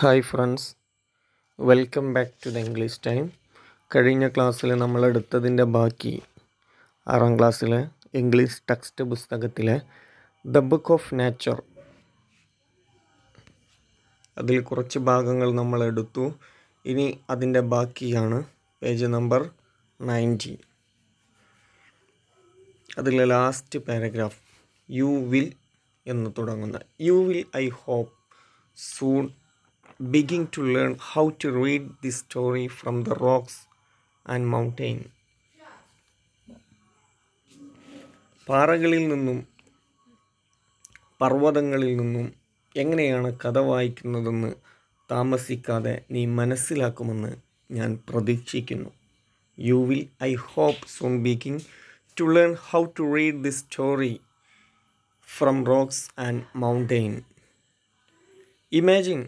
Hi friends welcome back to the English time കഴിഞ്ഞ ക്ലാസ്സിൽ നമ്മൾ എടുത്തതിൻ്റെ ബാക്കി ആറാം ക്ലാസ്സിലെ ഇംഗ്ലീഷ് ടെക്സ്റ്റ് പുസ്തകത്തിലെ ദ ബുക്ക് ഓഫ് നേച്ചർ അതിൽ കുറച്ച് ഭാഗങ്ങൾ നമ്മൾ എടുത്തു ഇനി അതിൻ്റെ ബാക്കിയാണ് പേജ് നമ്പർ നയൻറ്റി അതിലെ ലാസ്റ്റ് പാരഗ്രാഫ് യു വിൽ എന്ന് തുടങ്ങുന്ന you will I hope soon begin to learn how to read the story from the rocks and mountain. പാറകളിൽ നിന്നും പർവ്വതങ്ങളിൽ നിന്നും എങ്ങനെയാണ് കഥ വായിക്കുന്നതെന്ന് താമസിക്കാതെ നീ മനസ്സിലാക്കുമെന്ന് ഞാൻ പ്രതീക്ഷിക്കുന്നു you will I hope soon begin to learn how to read the story from rocks and mountain imagine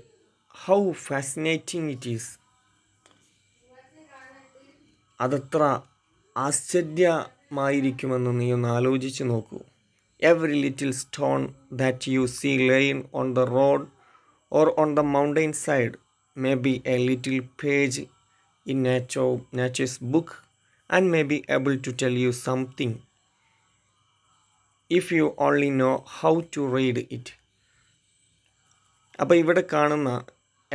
how fascinating it is അതത്ര ആശ്ചര്യമായിരിക്കുമെന്ന് നീ ഒന്ന് ആലോചിച്ച് നോക്കൂ every little stone that you see lying on the road or on the mountain side may be a little page in nature nature's book and may be able to tell you something if you only know how to read it അപ്പോൾ ഇവിടെ കാണുന്ന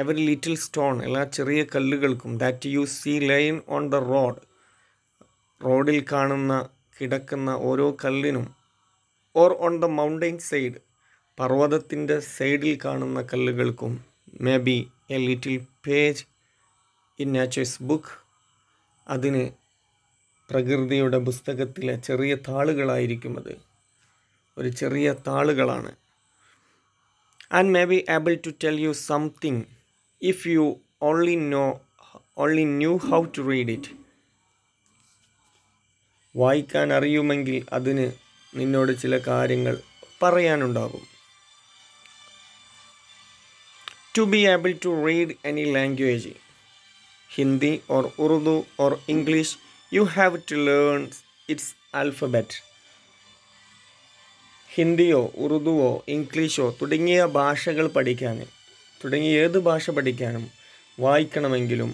every little stone എല്ലാ ചെറിയ കല്ലുകൾക്കും that you see lying on the road റോഡിൽ കാണുന്ന കിടക്കുന്ന ഓരോ കല്ലിനും or on the mountain side പർവ്വതത്തിൻ്റെ സൈഡിൽ കാണുന്ന കല്ലുകൾക്കും may be a little page in nature's book അതിന് പ്രകൃതിയുടെ പുസ്തകത്തിലെ ചെറിയ താളുകളായിരിക്കും അത് ഒരു ചെറിയ താളുകളാണ് and may be able to tell you something if you only know only knew how to read it വായിക്കാൻ അറിയുമെങ്കിൽ അതിന് നിന്നോട് ചില കാര്യങ്ങൾ പറയാനുണ്ടാകും to be able to read any language Hindi or Urdu or English you have to learn its alphabet ഹിന്ദിയോ ഉറുദുവോ ഇംഗ്ലീഷോ തുടങ്ങിയ ഭാഷകൾ പഠിക്കാൻ തുടങ്ങി ഏത് ഭാഷ പഠിക്കാനും വായിക്കണമെങ്കിലും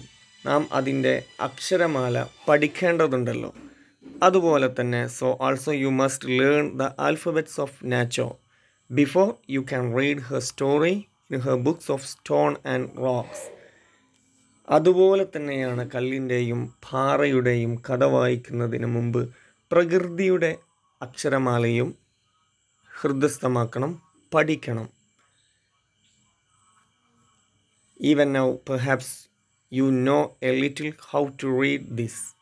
നാം അതിൻ്റെ അക്ഷരമാല പഠിക്കേണ്ടതുണ്ടല്ലോ അതുപോലെ തന്നെ so also you must learn the alphabets of nature before you can read her story in her books of stone and rocks അതുപോലെ തന്നെയാണ് കല്ലിൻ്റെയും പാറയുടെയും കഥ വായിക്കുന്നതിന് മുമ്പ് പ്രകൃതിയുടെ അക്ഷരമാലയും ഹൃദയസ്ഥമാക്കണം പഠിക്കണം Even now, perhaps you know a little how to read this.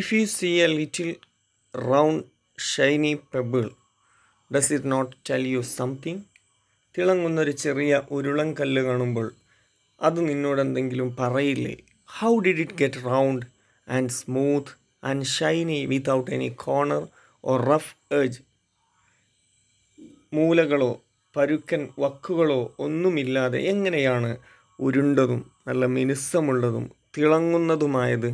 If you see a little round shiny pebble, does it not tell you something? തിളങ്ങുന്നൊരു ചെറിയ ഉരുളം കല്ല് കാണുമ്പോൾ അത് നിന്നോട് എന്തെങ്കിലും പറയില്ലേ how did it get round and smooth and shiny without any corner or rough edge മൂലകളോ പരുക്കൻ വക്കുകളോ ഒന്നുമില്ലാതെ എങ്ങനെയാണ് ഉരുണ്ടതും നല്ല മിനുസമുള്ളതും തിളങ്ങുന്നതുമായത്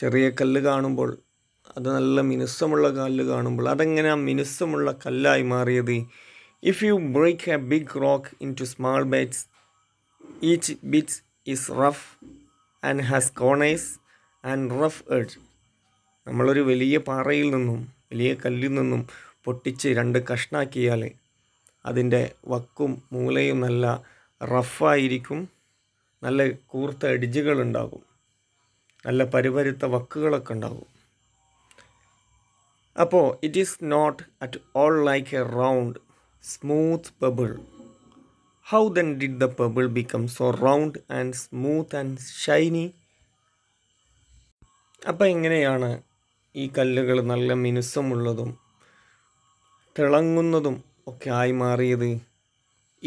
ചെറിയ കല്ല് കാണുമ്പോൾ അത് നല്ല മിനുസമുള്ള കല്ല് കാണുമ്പോൾ അതെങ്ങനെ ആ മിനുസമുള്ള കല്ലായി മാറിയത് if you break a big rock into small bits each bits is rough and has corners and rough edge നമ്മളൊരു വലിയ പാറയിൽ നിന്നും വലിയ കല്ലിൽ നിന്നും പൊട്ടിച്ച് രണ്ട് കഷ്ണാക്കിയാൽ അതിൻ്റെ വക്കും മൂലയും നല്ല റഫായിരിക്കും നല്ല കൂർത്ത ഇടിജുകളുണ്ടാകും നല്ല പരിപരുത്ത വക്കുകളൊക്കെ ഉണ്ടാകും അപ്പോൾ it is not at all like a round smooth pebble how then did the pebble become so round and smooth and shiny അപ്പോൾ എങ്ങനെയാണ് ഈ കല്ലുകൾ നല്ല മിനുസമുള്ളതും തിളങ്ങുന്നതും ഒക്കെ ആയി മാറിയത്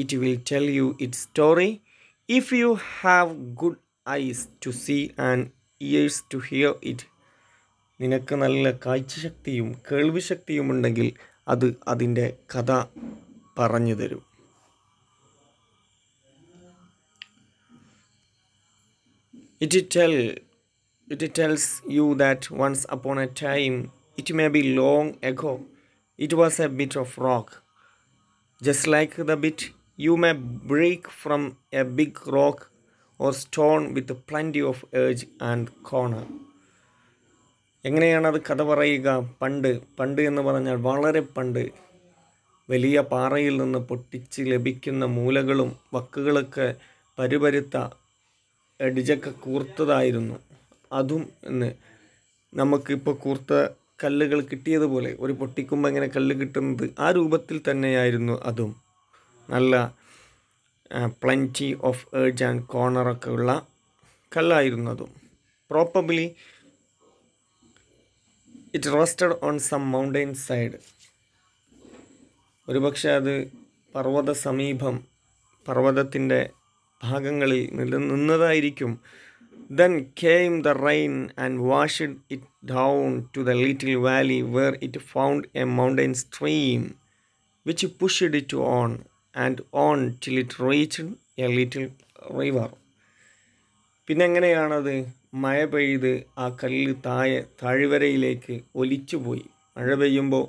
it will tell you it story if you have good eyes to see and ears to hear it നിനക്ക് നല്ല കാഴ്ചശക്തിയും കേൾവിശക്തിയും ഉണ്ടെങ്കിൽ അത് അതിൻ്റെ കഥ പറഞ്ഞു തരും it tell it tells you that once upon a time it may be long ago It was a bit of rock. Just like the bit you may break from a big rock or stone with plenty of edge and corner. എങ്ങനെയാണത് കഥ പറയുക പണ്ട് പണ്ട് എന്ന് പറഞ്ഞാൽ വളരെ പണ്ട് വലിയ പാറയിൽ നിന്ന് പൊട്ടിച്ച് ലഭിക്കുന്ന മൂലകളും വക്കുകളൊക്കെ പരുപരുത്ത എഡിജൊക്കെ കൂർത്തതായിരുന്നു അതും ഇന്ന് നമുക്കിപ്പോൾ കൂർത്ത കല്ലുകൾ കിട്ടിയതുപോലെ ഒരു പൊട്ടിക്കുമ്പോൾ എങ്ങനെ കല്ല് കിട്ടുന്നത് ആ രൂപത്തിൽ തന്നെയായിരുന്നു അതും നല്ല പ്ലൻറ്റി ഓഫ് ഏർജ് ആൻഡ് കോർണറൊക്കെ ഉള്ള കല്ലായിരുന്നു അതും probably it rested on some mountain side ഒരുപക്ഷെ അത് പർവ്വത സമീപം പർവ്വതത്തിൻ്റെ ഭാഗങ്ങളിൽ നിലനിന്നതായിരിക്കും Then came the rain and washed it down to the little valley where it found a mountain stream, which pushed it on and on till it reached a little river. പിന്നെ എങ്ങനെയാണത് മഴ പെയ്ത് ആ കല്ല് താഴെ താഴ്വരയിലേക്ക് ഒലിച്ചു പോയി മഴ പെയ്യുമ്പോൾ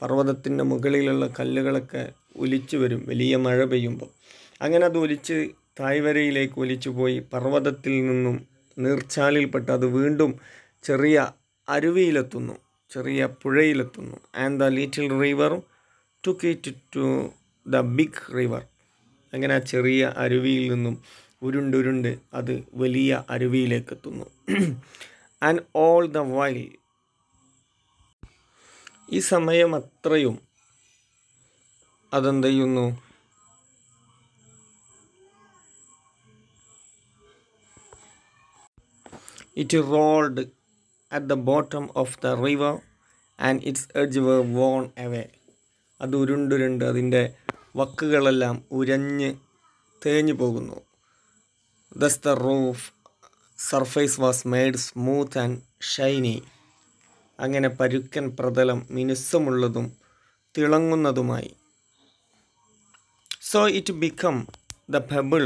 പർവ്വതത്തിൻ്റെ മുകളിലുള്ള കല്ലുകളൊക്കെ ഒലിച്ചു വരും വലിയ മഴ പെയ്യുമ്പോൾ അങ്ങനെ അത് ഒലിച്ച് താഴ്വരയിലേക്ക് ഒലിച്ചു പോയി പർവ്വതത്തിൽ നിന്നും നീർച്ചാലിൽപ്പെട്ട് അത് വീണ്ടും ചെറിയ അരുവിയിലെത്തുന്നു ചെറിയ പുഴയിലെത്തുന്നു and the little river took it to the big river അങ്ങനെ ആ ചെറിയ അരുവിയിൽ നിന്നും ഉരുണ്ടുരുണ്ട് അത് വലിയ അരുവിയിലേക്ക് എത്തുന്നു ആൻഡ് ഓൾ ദ വൈൽ ഈ സമയം അത്രയും അതെന്ത് ചെയ്യുന്നു it rolled at the bottom of the river and its edge were worn away അത് ഉരുണ്ടുരുണ്ട് അതിൻ്റെ വക്കുകളെല്ലാം ഉരഞ്ഞ് തേഞ്ഞു പോകുന്നു thus the rough surface was made smooth and shiny അങ്ങനെ പരുക്കൻ പ്രതലം മിനുസമുള്ളതും തിളങ്ങുന്നതുമായി so it become the pebble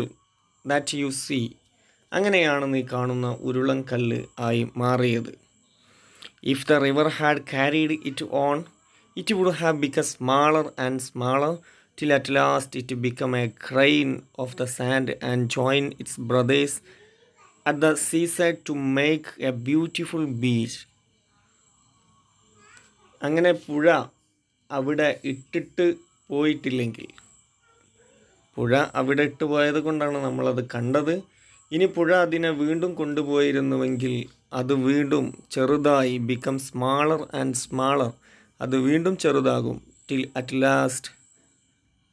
that you see അങ്ങനെയാണ് നീ കാണുന്ന ഉരുളൻ കല്ല് ആയി മാറിയത് if the river had carried it on it would have become smaller and smaller till at last it become a grain of the sand and join its brothers at the sea side to make a beautiful beach അങ്ങനെ പുഴ അവിടെ ഇട്ടിട്ട് പോയിട്ടില്ലെങ്കിൽ പുഴ അവിടെ ഇട്ട് പോയത് കൊണ്ടാണ് നമ്മളത് കണ്ടത് ഇനി പുഴ അതിനെ വീണ്ടും കൊണ്ടുപോയിരുന്നുവെങ്കിൽ അത് വീണ്ടും ചെറുതായി ബിക്കം സ്മാളർ ആൻഡ് സ്മാളർ അത് വീണ്ടും ചെറുതാകും till at last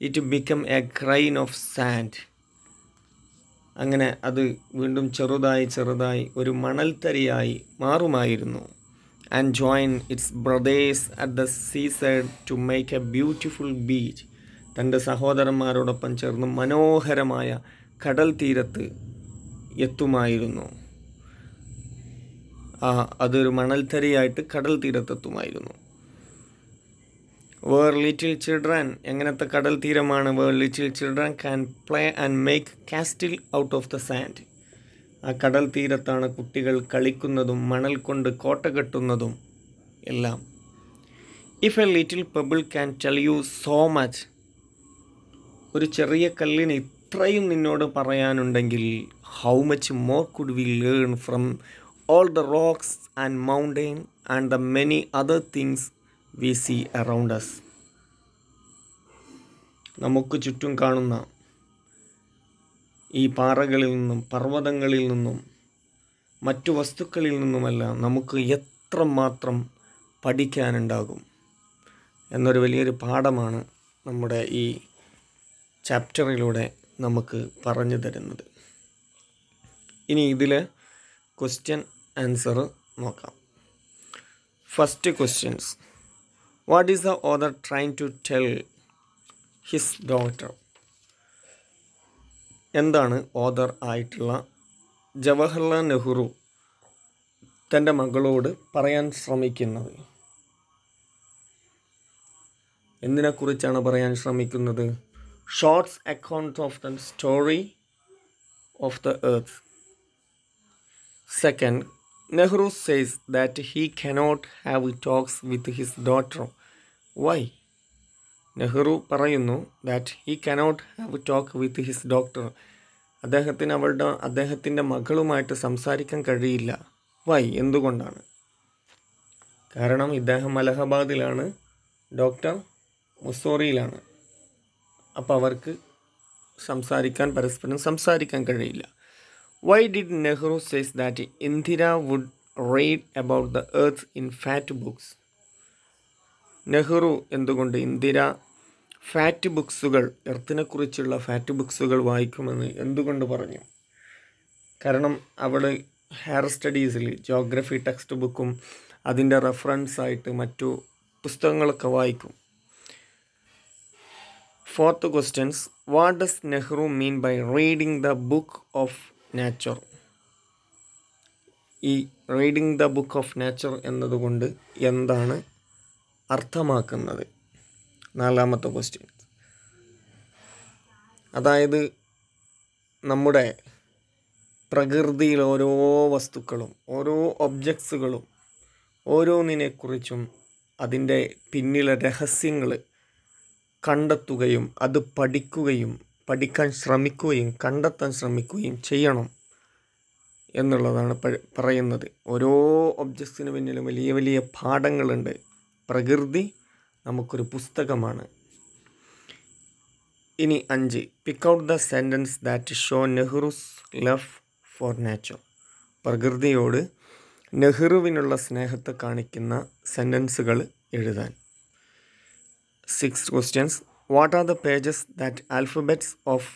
it become a grain of sand അങ്ങനെ അത് വീണ്ടും ചെറുതായി ചെറുതായി ഒരു മണൽത്തരിയായി മാറുമായിരുന്നു and join its brothers at the sea side to make a beautiful beach തൻ്റെ സഹോദരന്മാരോടൊപ്പം ചേർന്ന് മനോഹരമായ കടൽ തീരത്ത് എത്തുമായിരുന്നു ആ അതൊരു മണൽത്തരിയായിട്ട് കടൽ തീരത്തെത്തുമായിരുന്നു വേർ ലിറ്റിൽ ചിൽഡ്രൻ എങ്ങനത്തെ കടൽ തീരമാണ് where little children can play and make castle out of the sand ആ കടൽ തീരത്താണ് കുട്ടികൾ കളിക്കുന്നതും മണൽ കൊണ്ട് കോട്ട കെട്ടുന്നതും എല്ലാം if a little pebble can tell you so much ഒരു ചെറിയ കല്ലിന് ഇത്രയും നിന്നോട് പറയാനുണ്ടെങ്കിൽ how much more could we learn from all the rocks and mountain and the many other things we see around us നമുക്ക് ചുറ്റും കാണുന്ന ഈ പാറകളിൽ നിന്നും പർവ്വതങ്ങളിൽ നിന്നും മറ്റു വസ്തുക്കളിൽ നിന്നുമെല്ലാം നമുക്ക് എത്ര മാത്രം പഠിക്കാനുണ്ടാകും എന്നൊരു വലിയൊരു പാഠമാണ് നമ്മുടെ ഈ ചാപ്റ്ററിലൂടെ നമുക്ക് പറഞ്ഞു തരുന്നത് ഇനി ഇതിലെ ക്വസ്റ്റ്യൻ ആൻസർ നോക്കാം first questions what is the author trying to tell his daughter എന്താണ് ഓദർ ആയിട്ടുള്ള ജവഹർലാൽ നെഹ്റു തൻ്റെ മകളോട് പറയാൻ ശ്രമിക്കുന്നത് എന്തിനെക്കുറിച്ചാണ് പറയാൻ ശ്രമിക്കുന്നത് short account of the story of the earth. Second, Nehru says that he cannot have talks with his daughter. Why? Nehru പറയുന്നു that he cannot have talk with his daughter അദ്ദേഹത്തിന് അവളുടെ അദ്ദേഹത്തിൻ്റെ മകളുമായിട്ട് സംസാരിക്കാൻ കഴിയില്ല വൈ എന്തുകൊണ്ടാണ് കാരണം ഇദ്ദേഹം അലഹബാദിലാണ് ഡോക്ടർ മുസോറിയിലാണ് അപ്പോൾ അവർക്ക് സംസാരിക്കാൻ പരസ്പരം സംസാരിക്കാൻ കഴിയില്ല why did Nehru says that Indira would read about the earth in fat books Nehru എന്തുകൊണ്ട് ഇന്ദിര ഫാറ്റ് ബുക്സുകൾ എർത്തിനെക്കുറിച്ചുള്ള ഫാറ്റ് ബുക്സുകൾ വായിക്കുമെന്ന് എന്തുകൊണ്ട് പറഞ്ഞു കാരണം അവൾ ഹയർ സ്റ്റഡീസിൽ ജോഗ്രഫി ടെക്സ്റ്റ് ബുക്കും അതിൻ്റെ റെഫറൻസായിട്ട് മറ്റു പുസ്തകങ്ങളൊക്കെ വായിക്കും fourth questions what does Nehru mean by reading the book of nature ഈ reading the book of nature എന്നതുകൊണ്ട് എന്താണ് അർത്ഥമാക്കുന്നത് നാലാമത്തെ ക്വസ്റ്റ്യൻ അതായത് നമ്മുടെ പ്രകൃതിയിൽ ഓരോ വസ്തുക്കളും ഓരോ ഒബ്ജക്ട്സുകളും ഓരോന്നിനെക്കുറിച്ചും അതിൻ്റെ പിന്നിലെ രഹസ്യങ്ങൾ കണ്ടെത്തുകയും അത് പഠിക്കുകയും പഠിക്കാൻ ശ്രമിക്കുകയും കണ്ടെത്താൻ ശ്രമിക്കുകയും ചെയ്യണം എന്നുള്ളതാണ് പറയുന്നത് ഓരോ ഒബ്ജക്ട്സിന് പിന്നിലും വലിയ വലിയ പാഠങ്ങളുണ്ട് പ്രകൃതി നമുക്കൊരു പുസ്തകമാണ് ഇനി അഞ്ച് pick out the sentence that show Nehru's love for nature പ്രകൃതിയോട് നെഹ്റുവിനുള്ള സ്നേഹത്തെ കാണിക്കുന്ന സെൻറ്റൻസുകൾ എഴുതാൻ six questions what are the pages that alphabets of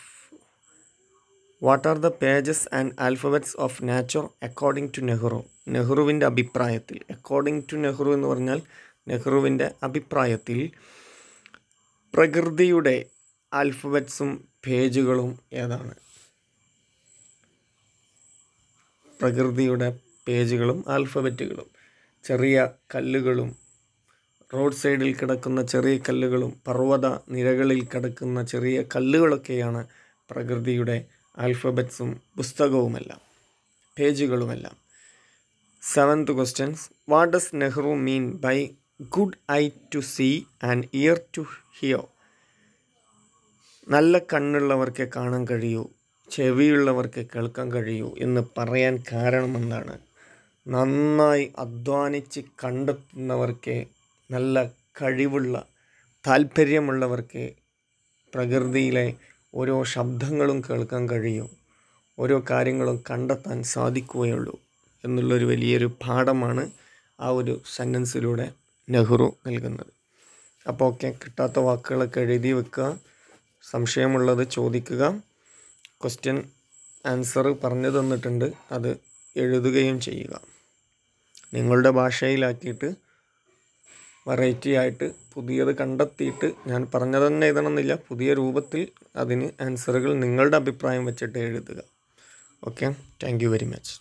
what are the pages and alphabets of nature according to Nehru നെഹ്റുവിൻ്റെ അഭിപ്രായത്തിൽ അക്കോർഡിംഗ് ടു നെഹ്റു എന്ന് പറഞ്ഞാൽ നെഹ്റുവിൻ്റെ അഭിപ്രായത്തിൽ പ്രകൃതിയുടെ ആൽഫബറ്റ്സും പേജുകളും ഏതാണ് പ്രകൃതിയുടെ പേജുകളും ആൽഫബറ്റുകളും ചെറിയ കല്ലുകളും റോഡ് സൈഡിൽ കിടക്കുന്ന ചെറിയ കല്ലുകളും പർവ്വത നിരകളിൽ കിടക്കുന്ന ചെറിയ കല്ലുകളൊക്കെയാണ് പ്രകൃതിയുടെ ആൽഫബറ്റ്സും പുസ്തകവുമെല്ലാം പേജുകളുമെല്ലാം seventh questions what does Nehru mean by good eye to see and ear to hear നല്ല കണ്ണുള്ളവർക്ക് കാണാൻ കഴിയൂ ചെവിയുള്ളവർക്ക് കേൾക്കാൻ കഴിയൂ എന്ന് പറയാൻ കാരണമെന്താണ് നന്നായി അധ്വാനിച്ച് കണ്ടെത്തുന്നവർക്ക് നല്ല കഴിവുള്ള താല്പര്യമുള്ളവർക്ക് പ്രകൃതിയിലെ ഓരോ ശബ്ദങ്ങളും കേൾക്കാൻ കഴിയും ഓരോ കാര്യങ്ങളും കണ്ടെത്താൻ സാധിക്കുകയുള്ളൂ എന്നുള്ളൊരു വലിയൊരു പാഠമാണ് ആ ഒരു സെൻറ്റൻസിലൂടെ നെഹ്റു നൽകുന്നത് അപ്പോൾ ഒക്കെ കിട്ടാത്ത വാക്കുകളൊക്കെ എഴുതി വെക്കുക സംശയമുള്ളത് ചോദിക്കുക ക്വസ്റ്റ്യൻ ആൻസർ പറഞ്ഞു തന്നിട്ടുണ്ട് അത് എഴുതുകയും ചെയ്യുക നിങ്ങളുടെ ഭാഷയിലാക്കിയിട്ട് വെറൈറ്റി ആയിട്ട് പുതിയത് കണ്ടെത്തിയിട്ട് ഞാൻ പറഞ്ഞത് തന്നെ എഴുതണമെന്നില്ല പുതിയ രൂപത്തിൽ അതിന് ആൻസറുകൾ നിങ്ങളുടെ അഭിപ്രായം വെച്ചിട്ട് എഴുതുക ഓക്കെ താങ്ക് വെരി മച്ച്